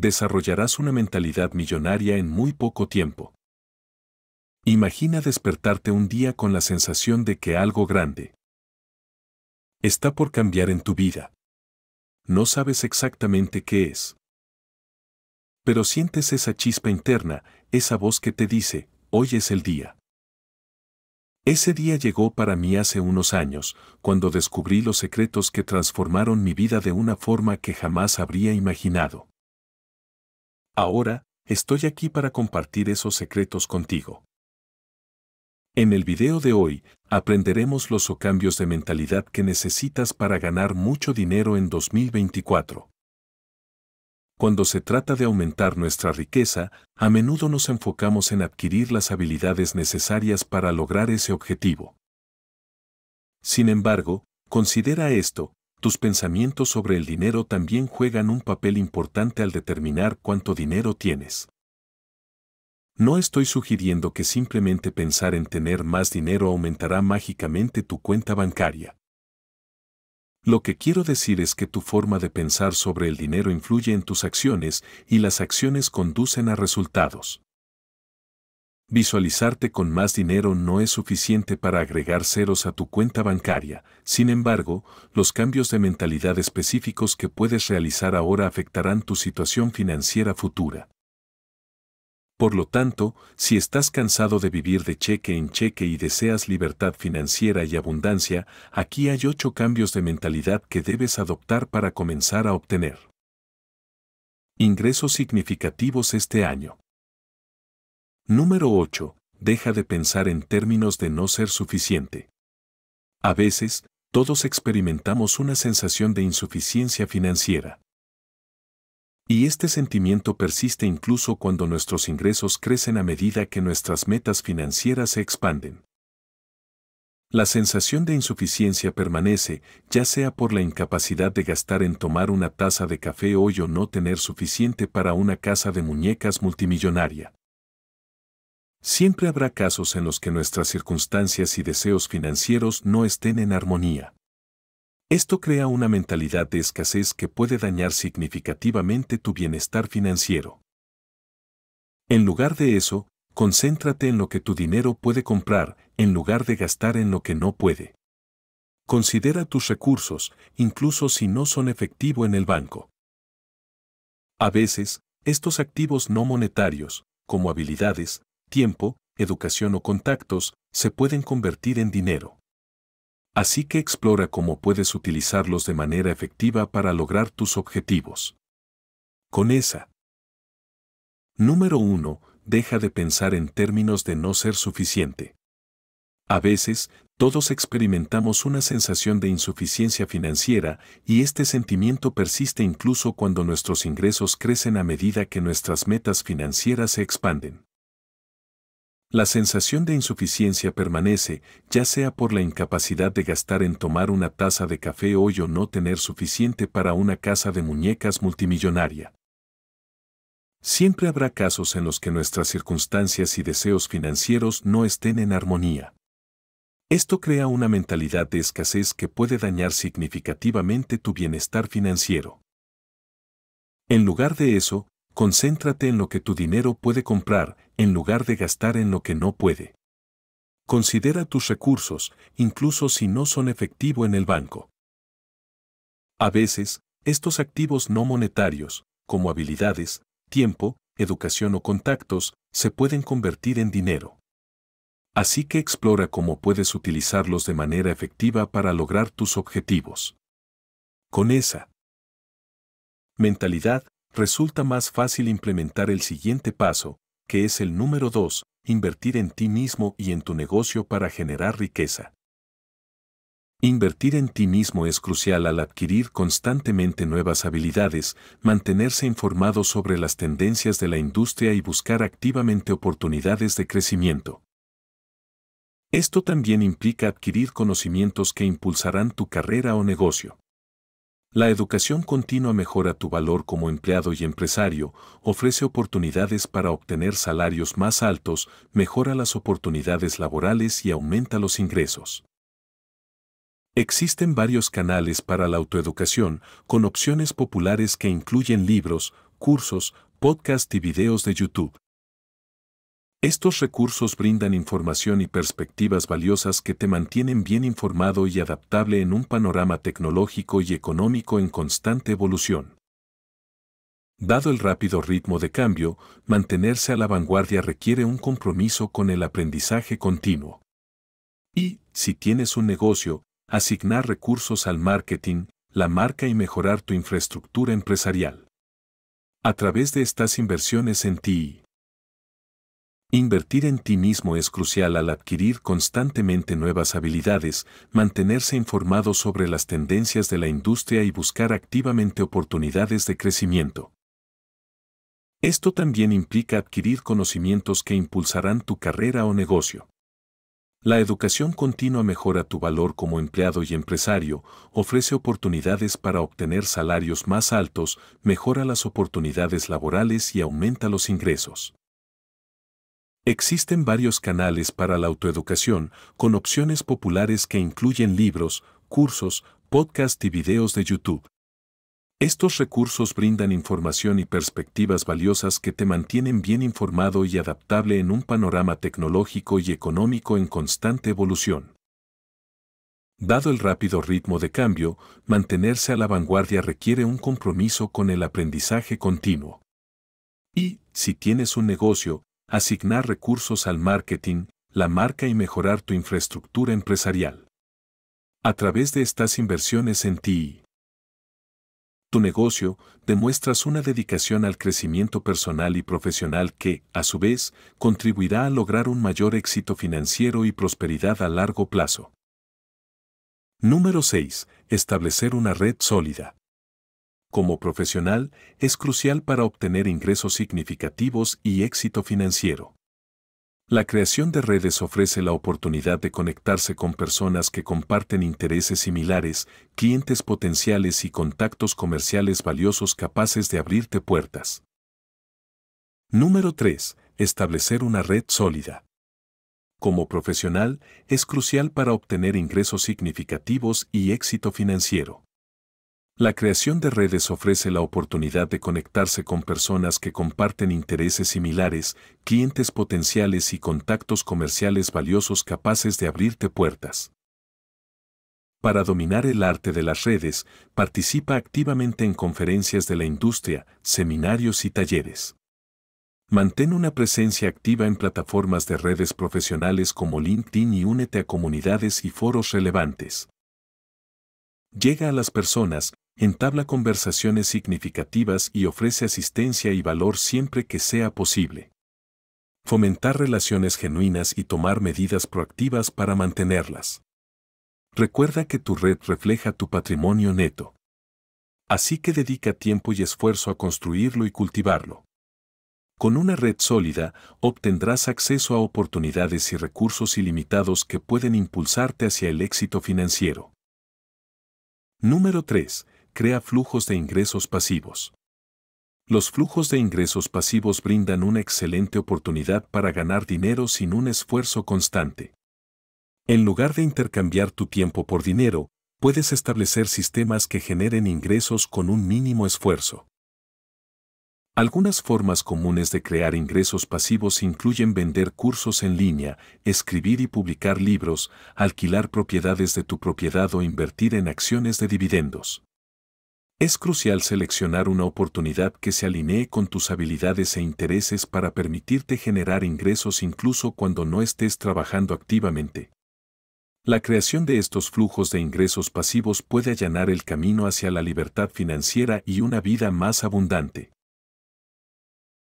desarrollarás una mentalidad millonaria en muy poco tiempo. Imagina despertarte un día con la sensación de que algo grande está por cambiar en tu vida. No sabes exactamente qué es. Pero sientes esa chispa interna, esa voz que te dice, hoy es el día. Ese día llegó para mí hace unos años, cuando descubrí los secretos que transformaron mi vida de una forma que jamás habría imaginado. Ahora, estoy aquí para compartir esos secretos contigo. En el video de hoy, aprenderemos los cambios de mentalidad que necesitas para ganar mucho dinero en 2024. Cuando se trata de aumentar nuestra riqueza, a menudo nos enfocamos en adquirir las habilidades necesarias para lograr ese objetivo. Sin embargo, considera esto, tus pensamientos sobre el dinero también juegan un papel importante al determinar cuánto dinero tienes. No estoy sugiriendo que simplemente pensar en tener más dinero aumentará mágicamente tu cuenta bancaria. Lo que quiero decir es que tu forma de pensar sobre el dinero influye en tus acciones y las acciones conducen a resultados. Visualizarte con más dinero no es suficiente para agregar ceros a tu cuenta bancaria, sin embargo, los cambios de mentalidad específicos que puedes realizar ahora afectarán tu situación financiera futura. Por lo tanto, si estás cansado de vivir de cheque en cheque y deseas libertad financiera y abundancia, aquí hay ocho cambios de mentalidad que debes adoptar para comenzar a obtener ingresos significativos este año. Número 8. Deja de pensar en términos de no ser suficiente. A veces, todos experimentamos una sensación de insuficiencia financiera. Y este sentimiento persiste incluso cuando nuestros ingresos crecen a medida que nuestras metas financieras se expanden. La sensación de insuficiencia permanece, ya sea por la incapacidad de gastar en tomar una taza de café hoy o no tener suficiente para una casa de muñecas multimillonaria. Siempre habrá casos en los que nuestras circunstancias y deseos financieros no estén en armonía. Esto crea una mentalidad de escasez que puede dañar significativamente tu bienestar financiero. En lugar de eso, concéntrate en lo que tu dinero puede comprar, en lugar de gastar en lo que no puede. Considera tus recursos, incluso si no son efectivo en el banco. A veces, estos activos no monetarios, como habilidades, tiempo, educación o contactos, se pueden convertir en dinero. Así que explora cómo puedes utilizarlos de manera efectiva para lograr tus objetivos. Con esa. Número 1. Deja de pensar en términos de no ser suficiente. A veces, todos experimentamos una sensación de insuficiencia financiera y este sentimiento persiste incluso cuando nuestros ingresos crecen a medida que nuestras metas financieras se expanden. La sensación de insuficiencia permanece, ya sea por la incapacidad de gastar en tomar una taza de café hoy o no tener suficiente para una casa de muñecas multimillonaria. Siempre habrá casos en los que nuestras circunstancias y deseos financieros no estén en armonía. Esto crea una mentalidad de escasez que puede dañar significativamente tu bienestar financiero. En lugar de eso, concéntrate en lo que tu dinero puede comprar, en lugar de gastar en lo que no puede. Considera tus recursos, incluso si no son efectivo en el banco. A veces, estos activos no monetarios, como habilidades, tiempo, educación o contactos, se pueden convertir en dinero. Así que explora cómo puedes utilizarlos de manera efectiva para lograr tus objetivos. Con esa mentalidad, resulta más fácil implementar el siguiente paso, que es el número dos, invertir en ti mismo y en tu negocio para generar riqueza. Invertir en ti mismo es crucial al adquirir constantemente nuevas habilidades, mantenerse informado sobre las tendencias de la industria y buscar activamente oportunidades de crecimiento. Esto también implica adquirir conocimientos que impulsarán tu carrera o negocio. La educación continua mejora tu valor como empleado y empresario, ofrece oportunidades para obtener salarios más altos, mejora las oportunidades laborales y aumenta los ingresos. Existen varios canales para la autoeducación, con opciones populares que incluyen libros, cursos, podcast y videos de YouTube. Estos recursos brindan información y perspectivas valiosas que te mantienen bien informado y adaptable en un panorama tecnológico y económico en constante evolución. Dado el rápido ritmo de cambio, mantenerse a la vanguardia requiere un compromiso con el aprendizaje continuo. Y, si tienes un negocio, asignar recursos al marketing, la marca y mejorar tu infraestructura empresarial. A través de estas inversiones en ti, Invertir en ti mismo es crucial al adquirir constantemente nuevas habilidades, mantenerse informado sobre las tendencias de la industria y buscar activamente oportunidades de crecimiento. Esto también implica adquirir conocimientos que impulsarán tu carrera o negocio. La educación continua mejora tu valor como empleado y empresario, ofrece oportunidades para obtener salarios más altos, mejora las oportunidades laborales y aumenta los ingresos. Existen varios canales para la autoeducación, con opciones populares que incluyen libros, cursos, podcast y videos de YouTube. Estos recursos brindan información y perspectivas valiosas que te mantienen bien informado y adaptable en un panorama tecnológico y económico en constante evolución. Dado el rápido ritmo de cambio, mantenerse a la vanguardia requiere un compromiso con el aprendizaje continuo. Y, si tienes un negocio, asignar recursos al marketing, la marca y mejorar tu infraestructura empresarial. A través de estas inversiones en ti, tu negocio, demuestras una dedicación al crecimiento personal y profesional que, a su vez, contribuirá a lograr un mayor éxito financiero y prosperidad a largo plazo. Número 6. Establecer una red sólida como profesional, es crucial para obtener ingresos significativos y éxito financiero. La creación de redes ofrece la oportunidad de conectarse con personas que comparten intereses similares, clientes potenciales y contactos comerciales valiosos capaces de abrirte puertas. Número 3. Establecer una red sólida. Como profesional, es crucial para obtener ingresos significativos y éxito financiero. La creación de redes ofrece la oportunidad de conectarse con personas que comparten intereses similares, clientes potenciales y contactos comerciales valiosos capaces de abrirte puertas. Para dominar el arte de las redes, participa activamente en conferencias de la industria, seminarios y talleres. Mantén una presencia activa en plataformas de redes profesionales como LinkedIn y únete a comunidades y foros relevantes. Llega a las personas, entabla conversaciones significativas y ofrece asistencia y valor siempre que sea posible. Fomentar relaciones genuinas y tomar medidas proactivas para mantenerlas. Recuerda que tu red refleja tu patrimonio neto. Así que dedica tiempo y esfuerzo a construirlo y cultivarlo. Con una red sólida, obtendrás acceso a oportunidades y recursos ilimitados que pueden impulsarte hacia el éxito financiero. Número 3 crea flujos de ingresos pasivos. Los flujos de ingresos pasivos brindan una excelente oportunidad para ganar dinero sin un esfuerzo constante. En lugar de intercambiar tu tiempo por dinero, puedes establecer sistemas que generen ingresos con un mínimo esfuerzo. Algunas formas comunes de crear ingresos pasivos incluyen vender cursos en línea, escribir y publicar libros, alquilar propiedades de tu propiedad o invertir en acciones de dividendos. Es crucial seleccionar una oportunidad que se alinee con tus habilidades e intereses para permitirte generar ingresos incluso cuando no estés trabajando activamente. La creación de estos flujos de ingresos pasivos puede allanar el camino hacia la libertad financiera y una vida más abundante.